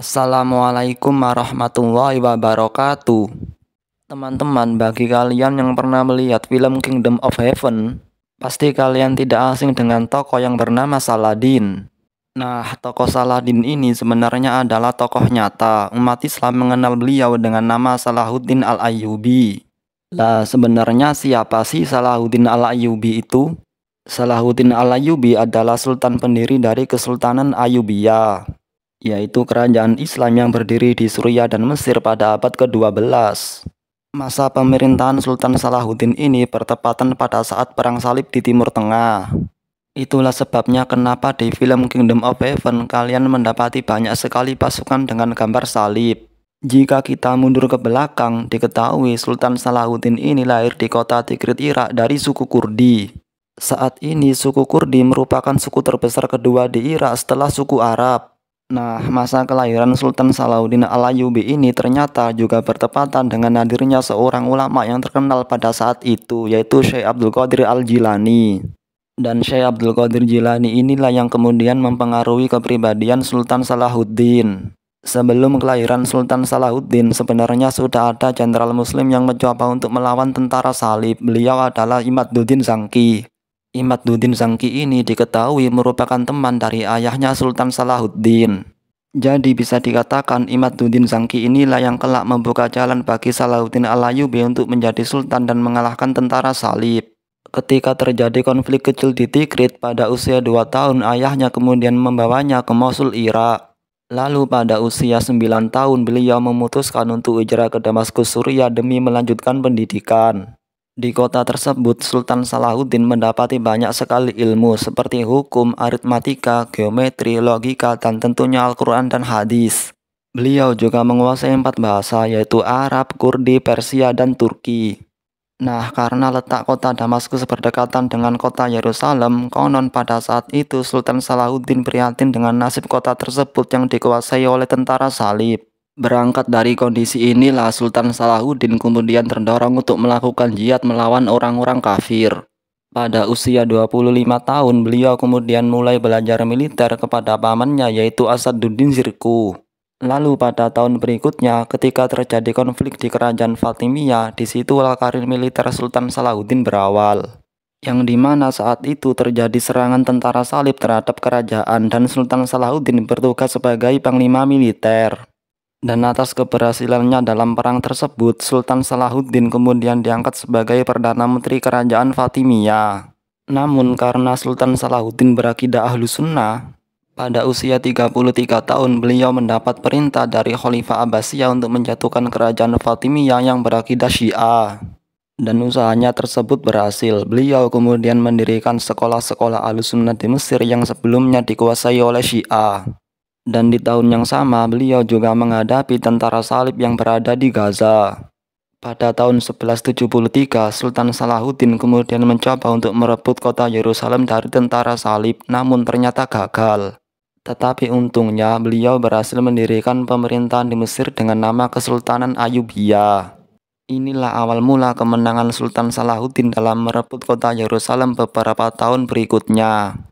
Assalamualaikum warahmatullahi wabarakatuh. Teman-teman, bagi kalian yang pernah melihat film Kingdom of Heaven, pasti kalian tidak asing dengan tokoh yang bernama Saladin. Nah, tokoh Saladin ini sebenarnya adalah tokoh nyata. Umat Islam mengenal beliau dengan nama Salahuddin al ayubi Lah, sebenarnya siapa sih Salahuddin al ayubi itu? Salahuddin al ayubi adalah sultan pendiri dari Kesultanan Ayyubiyah yaitu kerajaan Islam yang berdiri di Suriah dan Mesir pada abad ke-12. Masa pemerintahan Sultan Salahuddin ini bertepatan pada saat Perang Salib di Timur Tengah. Itulah sebabnya kenapa di film Kingdom of Heaven kalian mendapati banyak sekali pasukan dengan gambar salib. Jika kita mundur ke belakang, diketahui Sultan Salahuddin ini lahir di kota Tikrit Irak dari suku Kurdi. Saat ini suku Kurdi merupakan suku terbesar kedua di Irak setelah suku Arab. Nah, masa kelahiran Sultan Salahuddin al ayubi ini ternyata juga bertepatan dengan hadirnya seorang ulama yang terkenal pada saat itu, yaitu Syekh Abdul Qadir Al-Jilani. Dan Syekh Abdul Qadir Jilani inilah yang kemudian mempengaruhi kepribadian Sultan Salahuddin. Sebelum kelahiran Sultan Salahuddin, sebenarnya sudah ada jenderal muslim yang mencoba untuk melawan tentara salib. Beliau adalah Imaduddin Zangki. Imaduddin Zangki ini diketahui merupakan teman dari ayahnya Sultan Salahuddin. Jadi bisa dikatakan Imaduddin Zangki inilah yang kelak membuka jalan bagi Salahuddin Alayubi untuk menjadi sultan dan mengalahkan tentara salib. Ketika terjadi konflik kecil di Tikrit pada usia 2 tahun ayahnya kemudian membawanya ke Mosul Irak. Lalu pada usia 9 tahun beliau memutuskan untuk hijrah ke Damaskus Suriah demi melanjutkan pendidikan. Di kota tersebut, Sultan Salahuddin mendapati banyak sekali ilmu seperti hukum, aritmatika, geometri, logika, dan tentunya Al-Quran dan hadis. Beliau juga menguasai empat bahasa yaitu Arab, Kurdi, Persia, dan Turki. Nah, karena letak kota Damaskus berdekatan dengan kota Yerusalem, konon pada saat itu Sultan Salahuddin prihatin dengan nasib kota tersebut yang dikuasai oleh tentara salib. Berangkat dari kondisi inilah Sultan Salahuddin kemudian terdorong untuk melakukan jihad melawan orang-orang kafir. Pada usia 25 tahun beliau kemudian mulai belajar militer kepada pamannya yaitu Asaduddin Zirku. Lalu pada tahun berikutnya ketika terjadi konflik di kerajaan Fatimiyah, disitulah karir militer Sultan Salahuddin berawal. Yang dimana saat itu terjadi serangan tentara salib terhadap kerajaan dan Sultan Salahuddin bertugas sebagai panglima militer. Dan atas keberhasilannya dalam perang tersebut, Sultan Salahuddin kemudian diangkat sebagai Perdana Menteri Kerajaan Fatimiyah. Namun karena Sultan Salahuddin berakidah ahlu sunnah, pada usia 33 tahun beliau mendapat perintah dari Khalifah Abbasiyah untuk menjatuhkan kerajaan Fatimiyah yang berakidah syiah. Dan usahanya tersebut berhasil. Beliau kemudian mendirikan sekolah-sekolah Ahlu Sunnah di Mesir yang sebelumnya dikuasai oleh syiah dan di tahun yang sama beliau juga menghadapi tentara salib yang berada di Gaza. Pada tahun 1173, Sultan Salahuddin kemudian mencoba untuk merebut kota Yerusalem dari tentara salib, namun ternyata gagal. Tetapi untungnya, beliau berhasil mendirikan pemerintahan di Mesir dengan nama Kesultanan Ayubia. Inilah awal mula kemenangan Sultan Salahuddin dalam merebut kota Yerusalem beberapa tahun berikutnya.